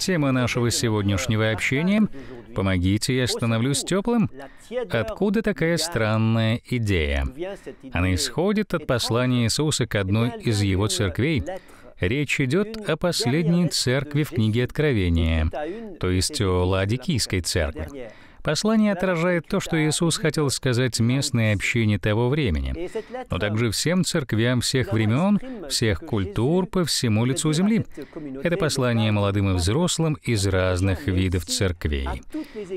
Тема нашего сегодняшнего общения — «Помогите, я становлюсь теплым». Откуда такая странная идея? Она исходит от послания Иисуса к одной из его церквей. Речь идет о последней церкви в книге Откровения, то есть о Ладикийской церкви. Послание отражает то, что Иисус хотел сказать местной общине того времени, но также всем церквям всех времен, всех культур по всему лицу земли. Это послание молодым и взрослым из разных видов церквей.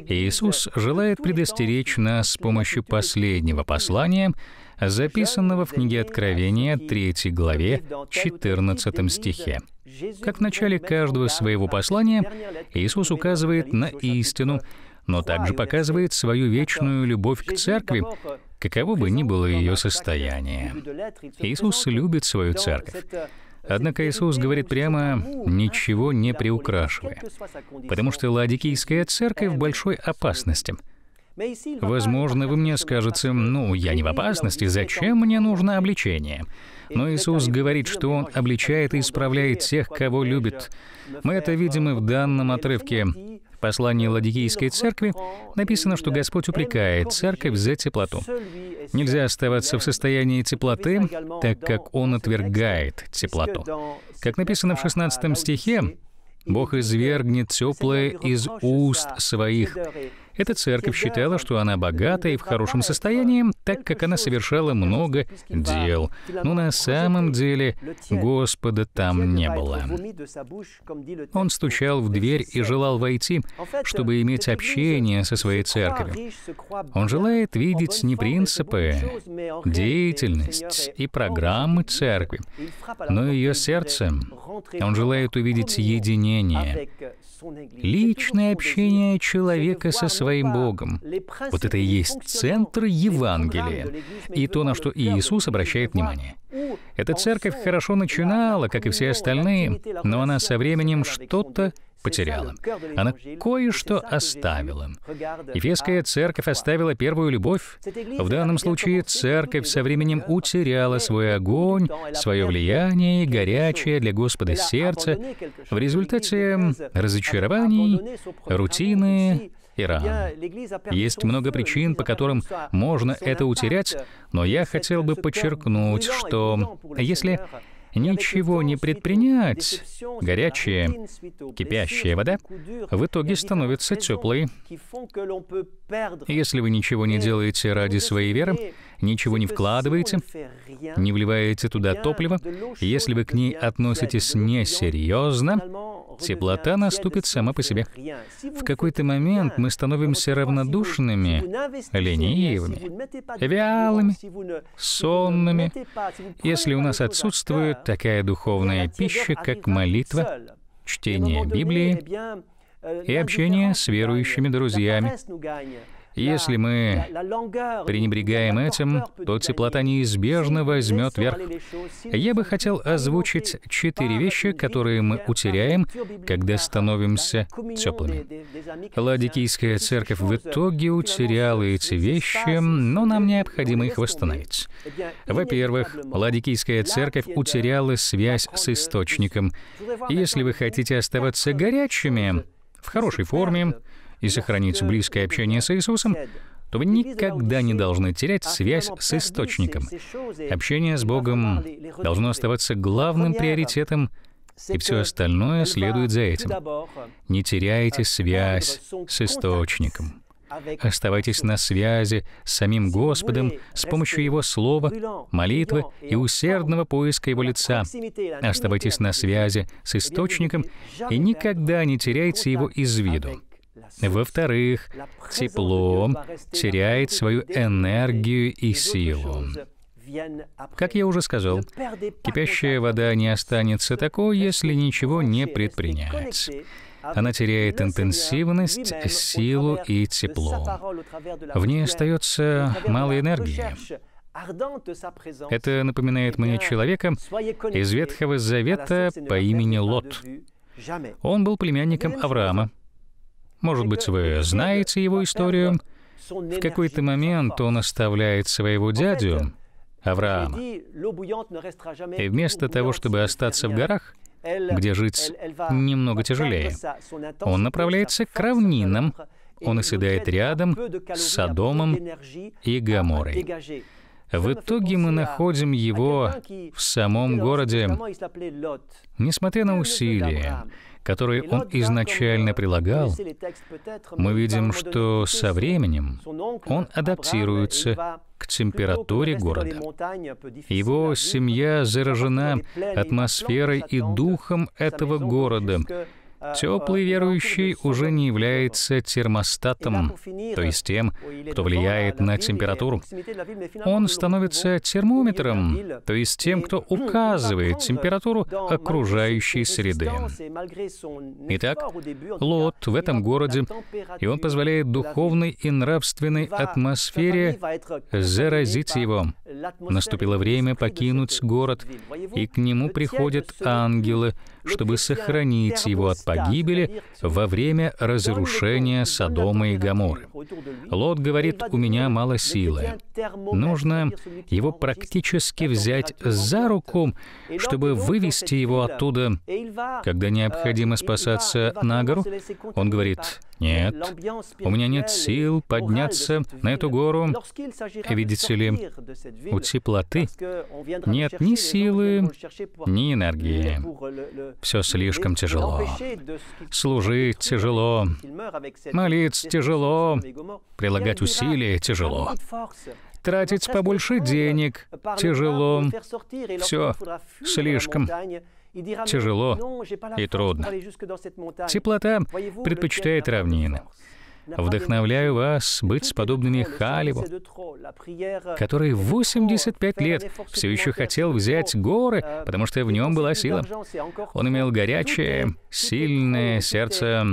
Иисус желает предостеречь нас с помощью последнего послания, записанного в книге Откровения 3 главе 14 стихе. Как в начале каждого своего послания, Иисус указывает на истину, но также показывает свою вечную любовь к церкви, каково бы ни было ее состояние. Иисус любит свою церковь. Однако Иисус говорит прямо, ничего не приукрашивая, потому что Ладикийская церковь в большой опасности. Возможно, вы мне скажете, ну, я не в опасности, зачем мне нужно обличение? Но Иисус говорит, что Он обличает и исправляет тех, кого любит. Мы это видим и в данном отрывке послании Ладикийской церкви написано, что Господь упрекает церковь за теплоту. Нельзя оставаться в состоянии теплоты, так как Он отвергает теплоту. Как написано в 16 стихе, «Бог извергнет теплое из уст своих, эта церковь считала, что она богата и в хорошем состоянии, так как она совершала много дел. Но на самом деле Господа там не было. Он стучал в дверь и желал войти, чтобы иметь общение со своей церковью. Он желает видеть не принципы, деятельность и программы церкви, но ее сердце. Он желает увидеть единение, личное общение человека со своей своим Богом. Вот это и есть центр Евангелия и то, на что Иисус обращает внимание. Эта церковь хорошо начинала, как и все остальные, но она со временем что-то потеряла. Она кое-что оставила. Ефесская церковь оставила первую любовь. В данном случае церковь со временем утеряла свой огонь, свое влияние, горячее для Господа сердце. В результате разочарований, рутины, Иран. Есть много причин, по которым можно это утерять, но я хотел бы подчеркнуть, что если ничего не предпринять, горячая, кипящая вода в итоге становится теплой. Если вы ничего не делаете ради своей веры, ничего не вкладываете, не вливаете туда топливо, если вы к ней относитесь несерьезно, Теплота наступит сама по себе. В какой-то момент мы становимся равнодушными, ленивыми, вялыми, сонными, если у нас отсутствует такая духовная пища, как молитва, чтение Библии и общение с верующими друзьями. Если мы пренебрегаем этим, то теплота неизбежно возьмет верх. Я бы хотел озвучить четыре вещи, которые мы утеряем, когда становимся теплыми. Ладикийская церковь в итоге утеряла эти вещи, но нам необходимо их восстановить. Во-первых, Ладикийская церковь утеряла связь с источником. Если вы хотите оставаться горячими, в хорошей форме, и сохранить близкое общение с Иисусом, то вы никогда не должны терять связь с Источником. Общение с Богом должно оставаться главным приоритетом, и все остальное следует за этим. Не теряйте связь с Источником. Оставайтесь на связи с самим Господом с помощью Его Слова, молитвы и усердного поиска Его лица. Оставайтесь на связи с Источником и никогда не теряйте Его из виду. Во-вторых, тепло теряет свою энергию и силу. Как я уже сказал, кипящая вода не останется такой, если ничего не предпринять. Она теряет интенсивность, силу и тепло. В ней остается мало энергии. Это напоминает мне человека из Ветхого Завета по имени Лот. Он был племянником Авраама, может быть, вы знаете его историю? В какой-то момент он оставляет своего дядю, Авраама. И вместо того, чтобы остаться в горах, где жить немного тяжелее, он направляется к равнинам, он оседает рядом с Содомом и Гаморой. В итоге мы находим его в самом городе, несмотря на усилия, которые он изначально прилагал, мы видим, что со временем он адаптируется к температуре города. Его семья заражена атмосферой и духом этого города, Теплый э, верующий уже не является термостатом, то есть тем, кто влияет на температуру. Он становится термометром, то есть тем, кто указывает температуру окружающей среды. Итак, Лот в этом городе, и он позволяет духовной и нравственной атмосфере заразить его. Наступило время покинуть город, и к нему приходят ангелы, чтобы сохранить его от погибели во время разрушения Содома и Гаморы. Лот говорит, у меня мало силы. Нужно его практически взять за руку, чтобы вывести его оттуда. Когда необходимо спасаться на гору, он говорит, нет, у меня нет сил подняться на эту гору. Видите ли, у теплоты нет ни силы, ни энергии. Все слишком тяжело. Служить тяжело, молиться тяжело, прилагать усилия тяжело тратить побольше денег тяжело. Все слишком тяжело и трудно. Теплота предпочитает равнины. Вдохновляю вас быть с подобными Халеву, который 85 лет все еще хотел взять горы, потому что в нем была сила. Он имел горячее, сильное сердце.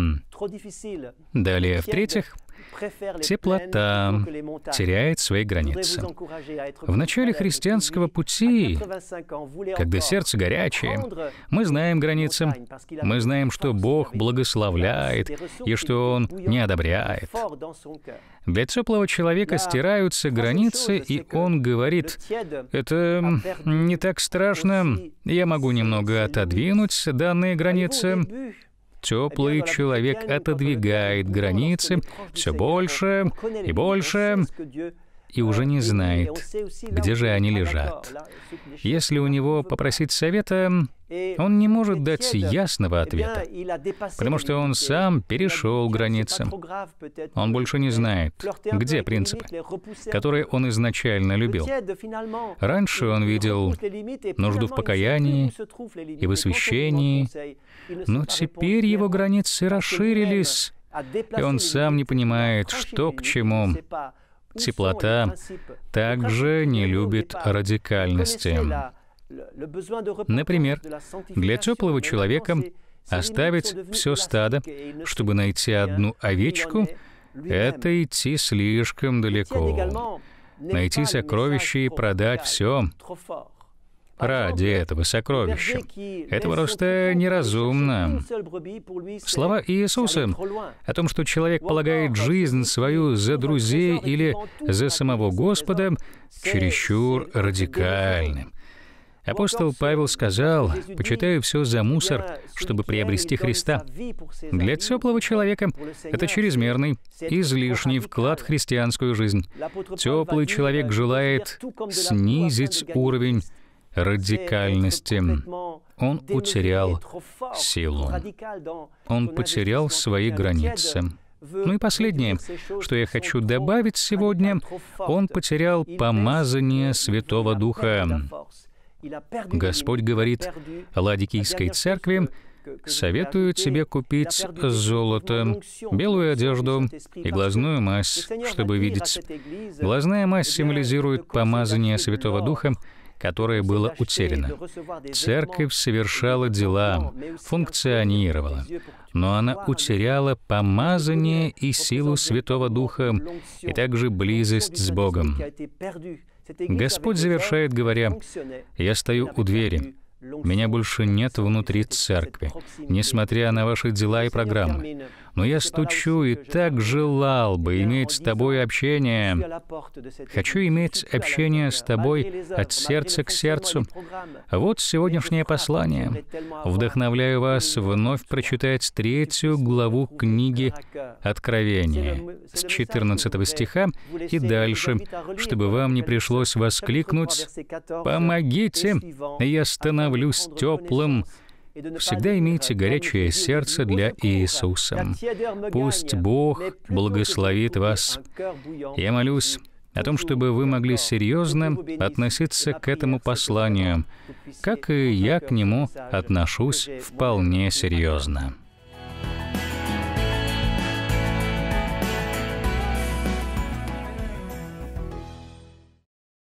Далее, в-третьих, Теплота теряет свои границы. В начале христианского пути, когда сердце горячее, мы знаем границы, мы знаем, что Бог благословляет и что Он не одобряет. Для теплого человека стираются границы, и он говорит, «Это не так страшно, я могу немного отодвинуть данные границы» теплый человек отодвигает границы все больше и больше, и уже не э, знает, где же они лежат. Если у него попросить совета, он не может дать ясного э, ответа, потому что он сам перешел границы. Он больше не знает, где принципы, которые он изначально любил. Раньше он видел нужду в покаянии и в освящении, но теперь его границы расширились, и он сам не понимает, что к чему. Теплота также не любит радикальности. Например, для теплого человека оставить все стадо, чтобы найти одну овечку, это идти слишком далеко. Найти сокровище и продать все ради этого сокровища. Это просто неразумно. Слова Иисуса о том, что человек полагает жизнь свою за друзей или за самого Господа, чересчур радикальны. Апостол Павел сказал, «Почитаю все за мусор, чтобы приобрести Христа». Для теплого человека это чрезмерный, излишний вклад в христианскую жизнь. Теплый человек желает снизить уровень радикальности. Он утерял силу. Он потерял свои границы. Ну и последнее, что я хочу добавить сегодня, он потерял помазание Святого Духа. Господь говорит Ладикийской церкви, советует себе купить золото, белую одежду и глазную мазь, чтобы видеть. Глазная «Eh мазь символизирует помазание Святого Духа, которое было утеряно. Церковь совершала дела, функционировала, но она утеряла помазание и силу Святого Духа, и также близость с Богом. Господь завершает, говоря, «Я стою у двери, меня больше нет внутри церкви, несмотря на ваши дела и программы но я стучу и так желал бы иметь с тобой общение. Хочу иметь общение с тобой от сердца к сердцу. Вот сегодняшнее послание. Вдохновляю вас вновь прочитать третью главу книги Откровения с 14 стиха и дальше, чтобы вам не пришлось воскликнуть «Помогите! Я становлюсь теплым!» Всегда имейте горячее сердце для Иисуса. Пусть Бог благословит вас. Я молюсь о том, чтобы вы могли серьезно относиться к этому посланию, как и я к нему отношусь вполне серьезно.